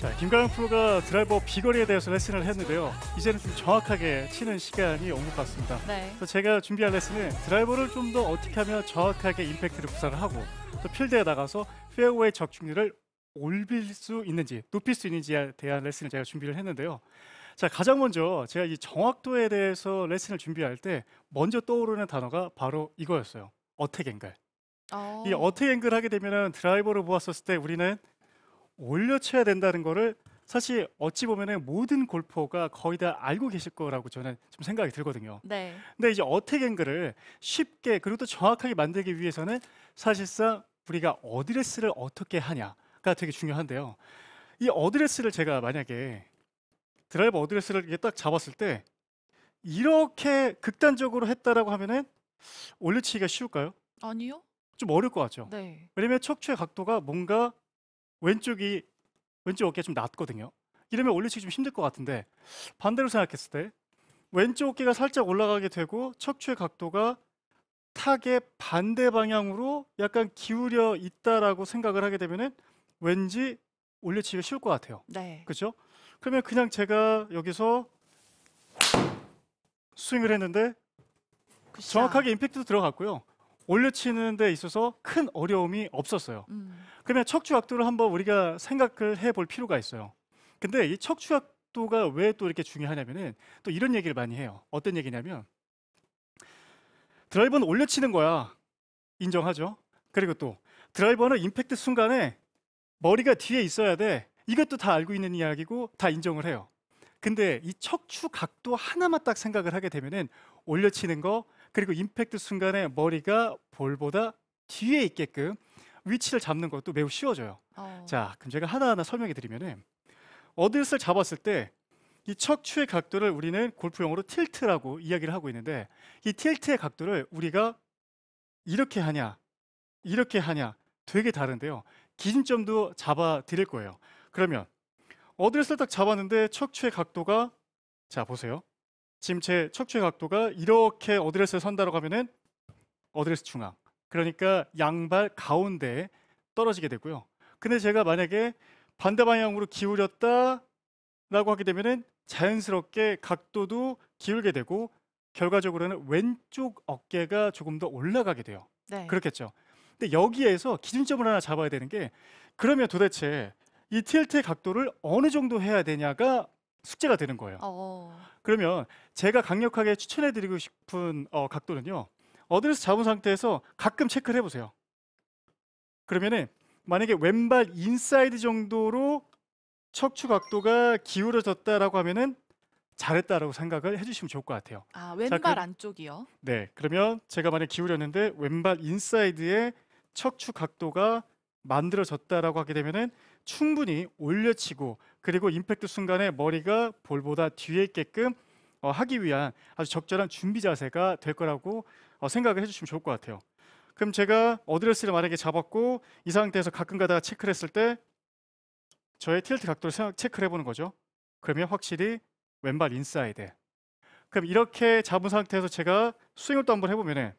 자, 김가영 프로가 드라이버 비거리에 대해서 레슨을 했는데요. 이제는 좀 정확하게 치는 시간이 온 것 같습니다. 네. 그래서 제가 준비한 레슨은 드라이버를 좀 더 어떻게 하면 정확하게 임팩트를 구사를 하고 또 필드에 나가서 페어웨이 적중률을 올릴 수 있는지 높일 수 있는지에 대한 레슨을 제가 준비를 했는데요. 자, 가장 먼저 제가 이 정확도에 대해서 레슨을 준비할 때 먼저 떠오르는 단어가 바로 이거였어요. 어택 앵글. 어. 이 어택 앵글 하게 되면은 드라이버를 보았었을 때 우리는 올려쳐야 된다는 거를 사실 어찌 보면 모든 골퍼가 거의 다 알고 계실 거라고 저는 좀 생각이 들거든요. 네. 근데 이제 어택 앵글을 쉽게 그리고 또 정확하게 만들기 위해서는 사실상 우리가 어드레스를 어떻게 하냐가 되게 중요한데요. 이 어드레스를 제가 만약에 드라이버 어드레스를 이게 딱 잡았을 때 이렇게 극단적으로 했다라고 하면은 올려치기가 쉬울까요? 아니요. 좀 어려울 것 같죠. 네. 왜냐면 하 척추의 각도가 뭔가 왼쪽이 왼쪽 어깨 좀 낮거든요. 이러면 올리치기 좀 힘들 것 같은데 반대로 생각했을 때 왼쪽 어깨가 살짝 올라가게 되고 척추의 각도가 타의 반대 방향으로 약간 기울여 있다라고 생각을 하게 되면은 왠지 올려치기가 쉬울 것 같아요. 네. 그렇죠? 그러면 그냥 제가 여기서 스윙을 했는데 그쵸. 정확하게 임팩트도 들어갔고요. 올려치는 데 있어서 큰 어려움이 없었어요. 음. 그러면 척추각도를 한번 우리가 생각을 해볼 필요가 있어요. 근데 이 척추각도가 왜 또 이렇게 중요하냐면은 또 이런 얘기를 많이 해요. 어떤 얘기냐면 드라이버는 올려치는 거야. 인정하죠. 그리고 또 드라이버는 임팩트 순간에 머리가 뒤에 있어야 돼. 이것도 다 알고 있는 이야기고 다 인정을 해요. 근데 이 척추 각도 하나만 딱 생각을 하게 되면은 올려치는 거 그리고 임팩트 순간에 머리가 볼보다 뒤에 있게끔 위치를 잡는 것도 매우 쉬워져요. 어. 자, 그럼 제가 하나하나 설명해 드리면은 어드레스를 잡았을 때 이 척추의 각도를 우리는 골프 용으로 틸트라고 이야기를 하고 있는데 이 틸트의 각도를 우리가 이렇게 하냐, 이렇게 하냐 되게 다른데요. 기준점도 잡아 드릴 거예요. 그러면 어드레스를 딱 잡았는데 척추의 각도가 자 보세요. 지금 제 척추의 각도가 이렇게 어드레스에 선다라고 하면은 어드레스 중앙. 그러니까 양발 가운데 떨어지게 되고요. 근데 제가 만약에 반대 방향으로 기울였다라고 하게 되면은 자연스럽게 각도도 기울게 되고 결과적으로는 왼쪽 어깨가 조금 더 올라가게 돼요. 네. 그렇겠죠. 근데 여기에서 기준점을 하나 잡아야 되는 게 그러면 도대체 이 TLT의 각도를 어느 정도 해야 되냐가 숙제가 되는 거예요. 어... 그러면 제가 강력하게 추천해드리고 싶은 어, 각도는요. 어드레스 잡은 상태에서 가끔 체크를 해보세요. 그러면 만약에 왼발 인사이드 정도로 척추 각도가 기울어졌다라고 하면은 잘했다라고 생각을 해주시면 좋을 것 같아요. 아 왼발 자, 그, 안쪽이요? 네, 그러면 제가 만약 기울였는데 왼발 인사이드에 척추 각도가 만들어졌다라고 하게 되면은 충분히 올려치고 그리고 임팩트 순간에 머리가 볼보다 뒤에 있게끔 어, 하기 위한 아주 적절한 준비 자세가 될 거라고 어, 생각을 해주시면 좋을 것 같아요. 그럼 제가 어드레스를 만약에 잡았고 이 상태에서 가끔가다 체크를 했을 때 저의 틸트 각도를 생각, 체크를 해보는 거죠. 그러면 확실히 왼발 인사이드. 그럼 이렇게 잡은 상태에서 제가 스윙을 또 한번 해보면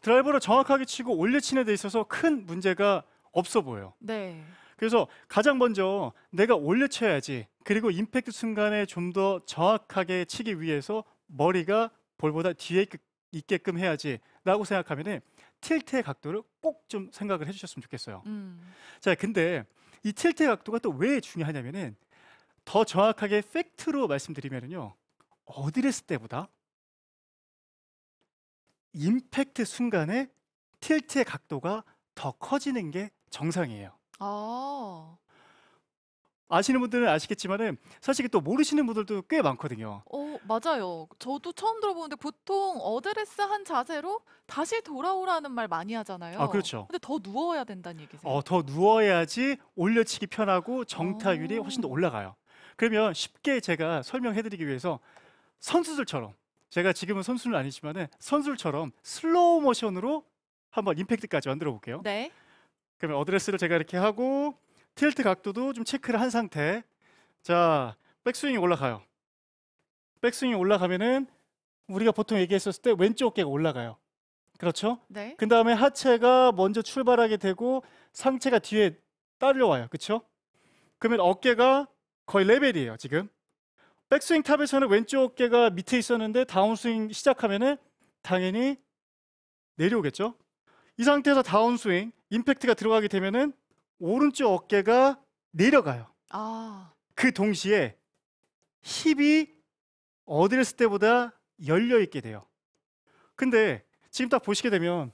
드라이버를 정확하게 치고 올려치는 데 있어서 큰 문제가 없어 보여요. 네. 그래서 가장 먼저 내가 올려 쳐야지. 그리고 임팩트 순간에 좀 더 정확하게 치기 위해서 머리가 볼보다 뒤에 있게끔 해야지라고 생각하면은 틸트의 각도를 꼭 좀 생각을 해주셨으면 좋겠어요. 음. 자, 근데 이 틸트의 각도가 또 왜 중요하냐면은 더 정확하게 팩트로 말씀드리면은요 어드레을 때보다 임팩트 순간에 틸트의 각도가 더 커지는 게 정상이에요. 아. 아시는 분들은 아시겠지만은 사실 또 모르시는 분들도 꽤 많거든요. 어, 맞아요. 저도 처음 들어보는데 보통 어드레스 한 자세로 다시 돌아오라는 말 많이 하잖아요. 아, 그렇죠. 근데 더 누워야 된다는 얘기세요. 어, 더 누워야지 올려치기 편하고 정타율이 오. 아. 훨씬 더 올라가요. 그러면 쉽게 제가 설명해드리기 위해서 선수들처럼 제가 지금은 선수는 아니지만은 선수처럼 슬로우 모션으로 한번 임팩트까지 만들어 볼게요. 네. 그러면 어드레스를 제가 이렇게 하고 틸트 각도도 좀 체크를 한 상태 자 백스윙이 올라가요 백스윙이 올라가면은 우리가 보통 얘기했었을 때 왼쪽 어깨가 올라가요 그렇죠? 네. 그 다음에 하체가 먼저 출발하게 되고 상체가 뒤에 딸려와요 그렇죠? 그러면 어깨가 거의 레벨이에요 지금 백스윙 탑에서는 왼쪽 어깨가 밑에 있었는데 다운스윙 시작하면은 당연히 내려오겠죠. 이 상태에서 다운스윙 임팩트가 들어가게 되면은 오른쪽 어깨가 내려가요. 아. 그 동시에 힙이 어드레스 때보다 열려 있게 돼요. 근데 지금 딱 보시게 되면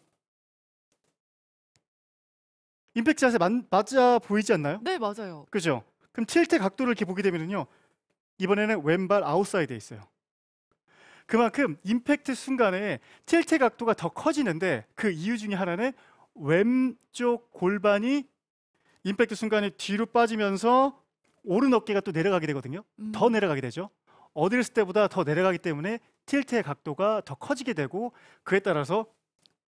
임팩트 자세 맞, 맞아 보이지 않나요? 네, 맞아요. 그죠? 그럼 틸트 각도를 이렇게 보게 되면요. 이번에는 왼발 아웃사이드에 있어요. 그만큼 임팩트 순간에 틸트 각도가 더 커지는데 그 이유 중에 하나는 왼쪽 골반이 임팩트 순간에 뒤로 빠지면서 오른 어깨가 또 내려가게 되거든요. 음. 더 내려가게 되죠. 어드레 때보다 더 내려가기 때문에 틸트의 각도가 더 커지게 되고 그에 따라서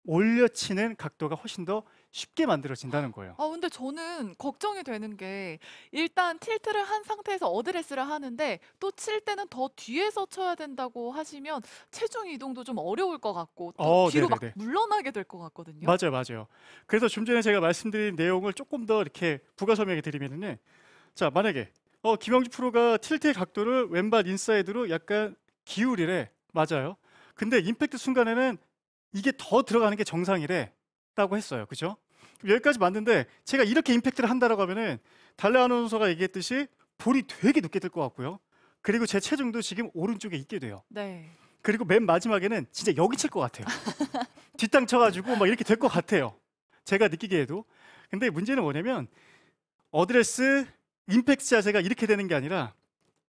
올려치는 각도가 훨씬 더 쉽게 만들어진다는 거예요. 아, 근데 저는 걱정이 되는 게 일단 틸트를 한 상태에서 어드레스를 하는데 또 칠 때는 더 뒤에서 쳐야 된다고 하시면 체중 이동도 좀 어려울 것 같고 또 어, 뒤로 네네네. 막 물러나게 될 것 같거든요. 맞아요, 맞아요. 그래서 좀 전에 제가 말씀드린 내용을 조금 더 이렇게 부가 설명해 드리면은요. 자, 만약에 어, 김영주 프로가 틸트의 각도를 왼발 인사이드로 약간 기울이래. 맞아요. 근데 임팩트 순간에는 이게 더 들어가는 게 정상이래. 다고 했어요. 그죠? 여기까지 맞는데 제가 이렇게 임팩트를 한다라고 하면은 달래 아나운서가 얘기했듯이 볼이 되게 높게 들것 같고요. 그리고 제 체중도 지금 오른쪽에 있게 돼요. 네. 그리고 맨 마지막에는 진짜 여기 칠것 같아요. 뒷땅 쳐가지고 막 이렇게 될 것 같아요. 제가 느끼기에도. 근데 문제는 뭐냐면 어드레스 임팩트 자세가 이렇게 되는 게 아니라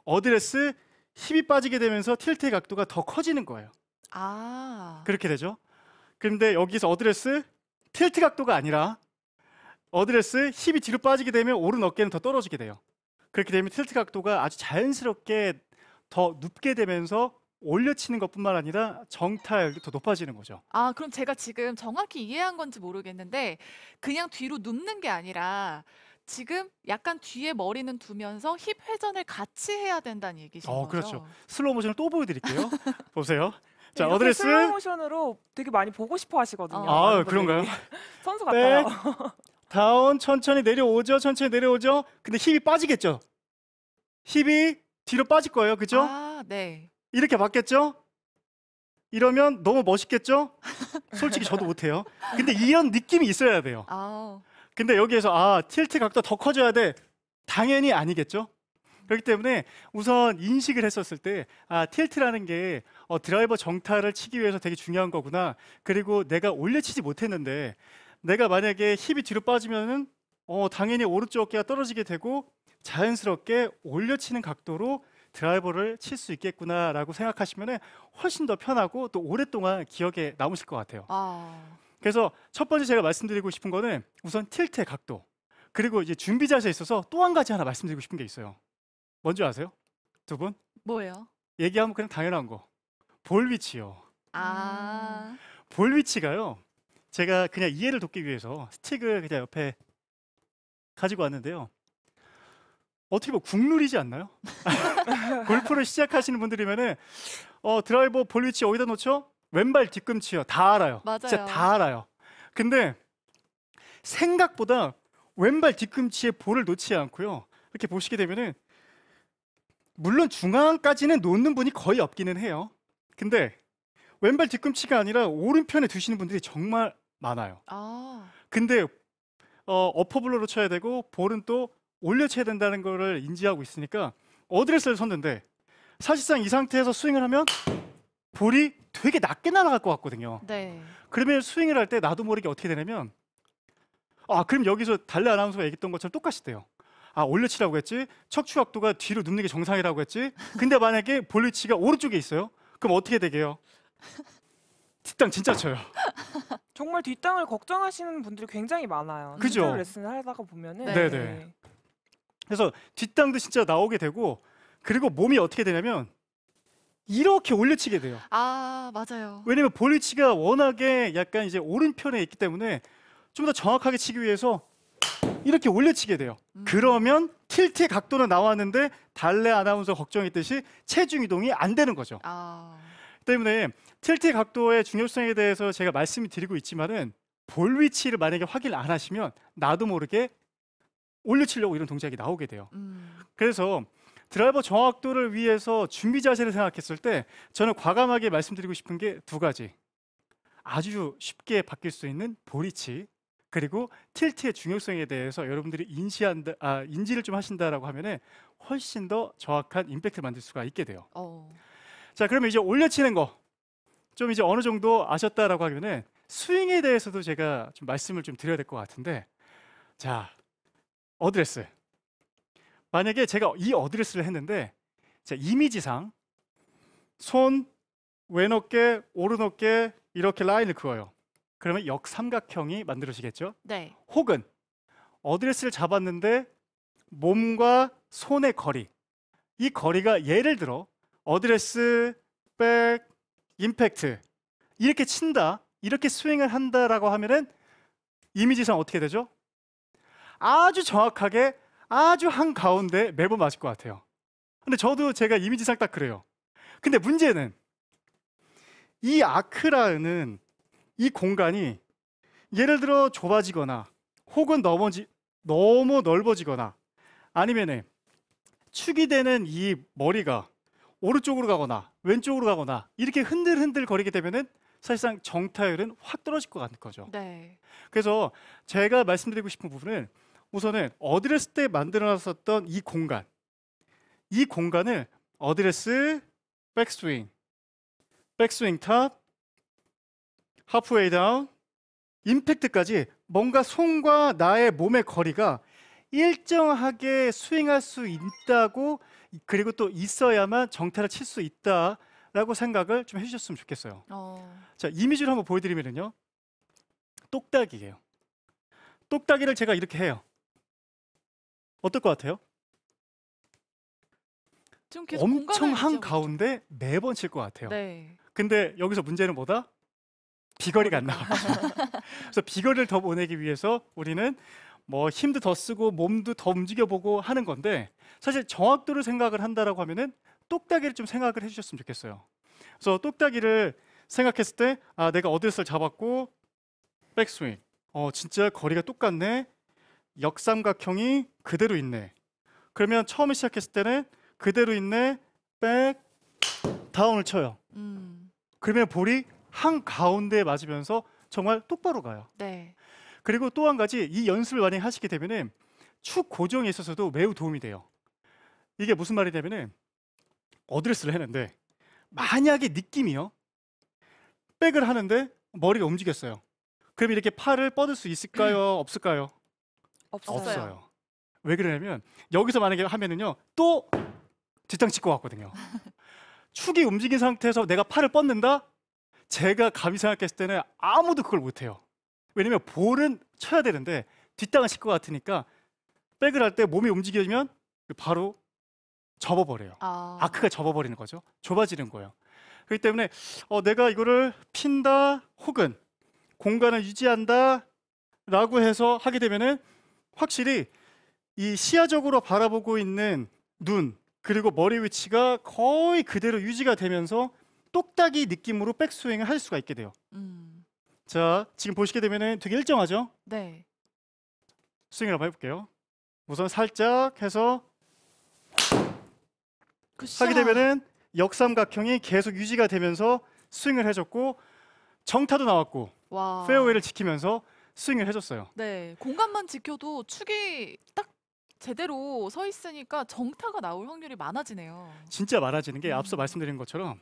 어드레스 힘이 빠지게 되면서 틸트의 각도가 더 커지는 거예요. 아. 그렇게 되죠. 그런데 여기서 어드레스 틸트 각도가 아니라 어드레스 힙이 뒤로 빠지게 되면 오른 어깨는 더 떨어지게 돼요. 그렇게 되면 틸트 각도가 아주 자연스럽게 더 눕게 되면서 올려치는 것뿐만 아니라 정타율도 더 높아지는 거죠. 아, 그럼 제가 지금 정확히 이해한 건지 모르겠는데 그냥 뒤로 눕는 게 아니라 지금 약간 뒤에 머리는 두면서 힙 회전을 같이 해야 된다는 얘기신 어, 거죠? 그렇죠. 슬로우 모션을 또 보여드릴게요. 보세요. 자, 어드레스. 슬로우 모션으로 되게 많이 보고 싶어 하시거든요. 아, 많 그런가요? 선수 같아요. 다운 천천히 내려오죠. 천천히 내려오죠. 근데 힙이 빠지겠죠. 힙이 뒤로 빠질 거예요. 그죠? 아, 네. 이렇게 받겠죠? 이러면 너무 멋있겠죠? 솔직히 저도 못해요. 근데 이런 느낌이 있어야 돼요. 아. 근데 여기에서 아 틸트 각도 더 커져야 돼. 당연히 아니겠죠? 그렇기 때문에 우선 인식을 했었을 때 아, 틸트라는 게 어, 드라이버 정타를 치기 위해서 되게 중요한 거구나. 그리고 내가 올려 치지 못했는데 내가 만약에 힙이 뒤로 빠지면은 어, 당연히 오른쪽 어깨가 떨어지게 되고 자연스럽게 올려 치는 각도로 드라이버를 칠 수 있겠구나라고 생각하시면 훨씬 더 편하고 또 오랫동안 기억에 남으실 것 같아요. 아... 그래서 첫 번째 제가 말씀드리고 싶은 거는 우선 틸트의 각도 그리고 이제 준비 자세에 있어서 또 한 가지 하나 말씀드리고 싶은 게 있어요. 뭔지 아세요? 두 분? 뭐예요? 얘기하면 그냥 당연한 거. 볼 위치요. 아. 볼 위치가요. 제가 그냥 이해를 돕기 위해서 스틱을 그냥 옆에 가지고 왔는데요. 어떻게 보면 국룰이지 않나요? 골프를 시작하시는 분들이면은 어, 드라이버 볼 위치 어디다 놓죠? 왼발 뒤꿈치요. 다 알아요. 맞아요. 진짜 다 알아요. 근데 생각보다 왼발 뒤꿈치에 볼을 놓지 않고요. 이렇게 보시게 되면은 물론 중앙까지는 놓는 분이 거의 없기는 해요. 근데 왼발 뒤꿈치가 아니라 오른편에 두시는 분들이 정말 많아요. 아. 근데 어, 어퍼블러로 쳐야 되고 볼은 또 올려 쳐야 된다는 거를 인지하고 있으니까 어드레스를 섰는데 사실상 이 상태에서 스윙을 하면 볼이 되게 낮게 날아갈 것 같거든요. 네. 그러면 스윙을 할 때 나도 모르게 어떻게 되냐면 아 그럼 여기서 달래 아나운서가 얘기했던 것처럼 똑같이 돼요. 아 올려치라고 했지 척추 각도가 뒤로 눕는 게 정상이라고 했지 근데 만약에 볼리치가 오른쪽에 있어요 그럼 어떻게 되게요? 뒷땅 진짜 쳐요 정말 뒷땅을 걱정하시는 분들이 굉장히 많아요. 그죠? 레슨을 하다가 보면은 네. 네네. 네. 그래서 뒷땅도 진짜 나오게 되고 그리고 몸이 어떻게 되냐면 이렇게 올려치게 돼요 아 맞아요. 왜냐면 볼리치가 워낙에 약간 이제 오른편에 있기 때문에 좀 더 정확하게 치기 위해서 이렇게 올려치게 돼요. 음. 그러면 틸트의 각도는 나왔는데 달래 아나운서 걱정했듯이 체중 이동이 안 되는 거죠. 아. 때문에 틸트 의 각도의 중요성에 대해서 제가 말씀을 드리고 있지만은 볼 위치를 만약에 확인 을안 하시면 나도 모르게 올려치려고 이런 동작이 나오게 돼요. 음. 그래서 드라이버 정확도를 위해서 준비 자세를 생각했을 때 저는 과감하게 말씀드리고 싶은 게 두 가지. 아주 쉽게 바뀔 수 있는 볼리치 그리고 틸트의 중요성에 대해서 여러분들이 인지한다, 아, 인지를 좀 하신다라고 하면은 훨씬 더 정확한 임팩트를 만들 수가 있게 돼요. 어. 자, 그러면 이제 올려치는 거. 좀 이제 어느 정도 아셨다라고 하면은 스윙에 대해서도 제가 좀 말씀을 좀 드려야 될 것 같은데 자 어드레스 만약에 제가 이 어드레스를 했는데 자 이미지상 손 왼어깨 오른어깨 이렇게 라인을 그어요 그러면 역삼각형이 만들어지겠죠? 네. 혹은 어드레스를 잡았는데 몸과 손의 거리 이 거리가 예를 들어 어드레스, 백, 임팩트 이렇게 친다 이렇게 스윙을 한다라고 하면은 이미지상 어떻게 되죠? 아주 정확하게 아주 한 가운데 매번 맞을 것 같아요. 근데 저도 제가 이미지상 딱 그래요. 근데 문제는 이 아크라는 이 공간이 예를 들어 좁아지거나 혹은 넘어지, 너무 넓어지거나 아니면 축이 되는 이 머리가 오른쪽으로 가거나 왼쪽으로 가거나 이렇게 흔들흔들 거리게 되면은 사실상 정타율은 확 떨어질 것 같은 거죠. 네. 그래서 제가 말씀드리고 싶은 부분은 우선은 어드레스 때 만들어놨었던 이 공간, 이 공간을 어드레스 백스윙, 백스윙 탑, 하프웨이 다운, 임팩트까지 뭔가 손과 나의 몸의 거리가 일정하게 스윙할 수 있다고 그리고 또 있어야만 정타를 칠 수 있다라고 생각을 좀 해주셨으면 좋겠어요. 어. 자이미지를 한번 보여드리면요, 똑딱이에요. 똑딱이를 제가 이렇게 해요. 어떨 것 같아요? 엄청 한 가운데 매번 칠 것 같아요. 네. 근데 여기서 문제는 뭐다? 비거리가 안 나와요. 그래서 비거리를 더 보내기 위해서 우리는 뭐 힘도 더 쓰고 몸도 더 움직여보고 하는 건데 사실 정확도를 생각을 한다라고 하면은 똑딱이를 좀 생각을 해주셨으면 좋겠어요. 그래서 똑딱이를 생각했을 때 아 내가 어디서 잡았고 백스윙 어 진짜 거리가 똑같네 역삼각형이 그대로 있네 그러면 처음에 시작했을 때는 그대로 있네 백 다운을 쳐요 음. 그러면 볼이 한 가운데 맞으면서 정말 똑바로 가요. 네. 그리고 또 한 가지 이 연습을 많이 하시게 되면은 축 고정에 있어서도 매우 도움이 돼요. 이게 무슨 말이냐면은 어드레스를 했는데 만약에 느낌이요 백을 하는데 머리가 움직였어요. 그럼 이렇게 팔을 뻗을 수 있을까요? 음. 없을까요? 없어요. 왜 그러냐면 여기서 만약에 하면은요 또 직장 칠고왔거든요 축이 움직인 상태에서 내가 팔을 뻗는다 제가 감히 생각했을 때는 아무도 그걸 못해요. 왜냐면 볼은 쳐야 되는데 뒷땅을 칠것 같으니까 백을 할 때 몸이 움직여지면 바로 접어버려요. 아... 아크가 접어버리는 거죠. 좁아지는 거예요. 그렇기 때문에 어, 내가 이거를 핀다 혹은 공간을 유지한다 라고 해서 하게 되면은 확실히 이 시야적으로 바라보고 있는 눈 그리고 머리 위치가 거의 그대로 유지가 되면서 똑딱이 느낌으로 백스윙을 할 수가 있게 돼요. 음. 자, 지금 보시게 되면 되게 일정하죠? 네. 스윙을 한번 해볼게요. 우선 살짝 해서 그쵸. 하게 되면은 역삼각형이 계속 유지가 되면서 스윙을 해줬고 정타도 나왔고 와. 페어웨이를 지키면서 스윙을 해줬어요. 네, 공간만 지켜도 축이 딱 제대로 서 있으니까 정타가 나올 확률이 많아지네요. 진짜 많아지는 게 앞서 음. 말씀드린 것처럼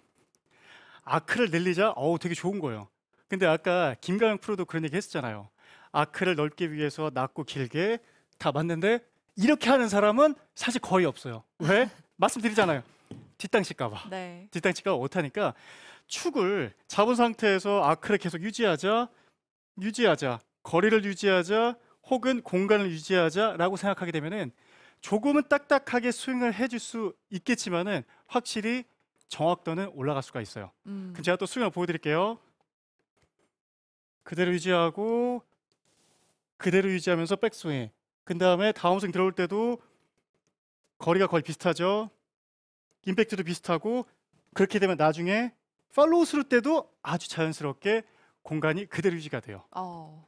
아크를 늘리자 어우 되게 좋은 거예요. 근데 아까 김가영 프로도 그런 얘기 했었잖아요. 아크를 넓게 위해서 낮고 길게 다 맞는데 이렇게 하는 사람은 사실 거의 없어요. 왜? 말씀드리잖아요. 뒷땅칠까봐. 네. 뒷땅칠까봐 못하니까 축을 잡은 상태에서 아크를 계속 유지하자, 유지하자, 거리를 유지하자, 혹은 공간을 유지하자라고 생각하게 되면은 조금은 딱딱하게 스윙을 해줄 수 있겠지만은 확실히 정확도는 올라갈 수가 있어요. 음. 그럼 제가 또수을 보여드릴게요. 그대로 유지하고 그대로 유지하면서 백스윙. 그 다음에 다운스윙 들어올 때도 거리가 거의 비슷하죠. 임팩트도 비슷하고 그렇게 되면 나중에 팔로우 스루 때도 아주 자연스럽게 공간이 그대로 유지가 돼요. 어.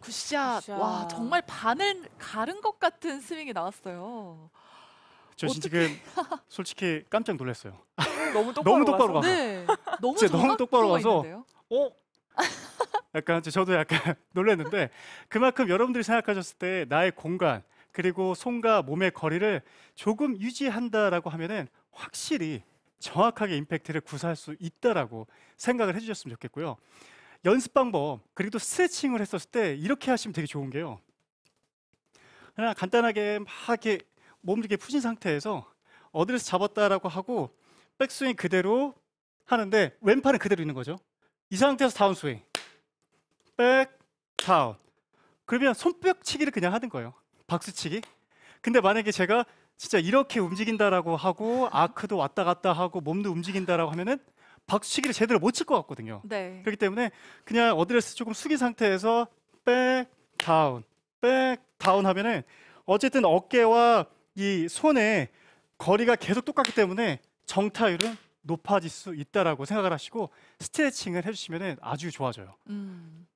굿샷. 굿샷. 와 정말 반을 가른 것 같은 스윙이 나왔어요. 저어떡 지금 솔직히 깜짝 놀랐어요. 너무 똑바로, 너무 똑바로 가서. 네. 너무, 진짜 너무 똑바로 가서 어? 약간 저도 약간 놀랐는데 그만큼 여러분들이 생각하셨을 때 나의 공간 그리고 손과 몸의 거리를 조금 유지한다라고 하면은 확실히 정확하게 임팩트를 구사할 수 있다라고 생각을 해주셨으면 좋겠고요. 연습 방법 그리고 또 스트레칭을 했었을 때 이렇게 하시면 되게 좋은 게요. 하나 간단하게 막 이렇게 몸 이렇게 푸신 상태에서 어디레 잡았다라고 하고 백스윙 그대로 하는데 왼팔은 그대로 있는 거죠. 이 상태에서 다운스윙, 백, 다운. 그러면 손뼉치기를 그냥 하는 거예요. 박수치기. 근데 만약에 제가 진짜 이렇게 움직인다라고 하고 아크도 왔다 갔다 하고 몸도 움직인다라고 하면은 박치기를 제대로 못 칠 것 같거든요. 네. 그렇기 때문에 그냥 어드레스 조금 숙인 상태에서 백 다운, 백 다운 하면은 어쨌든 어깨와 이 손의 거리가 계속 똑같기 때문에 정타율은 높아질 수 있다라고 생각을 하시고 스트레칭을 해주시면 아주 좋아져요. 음.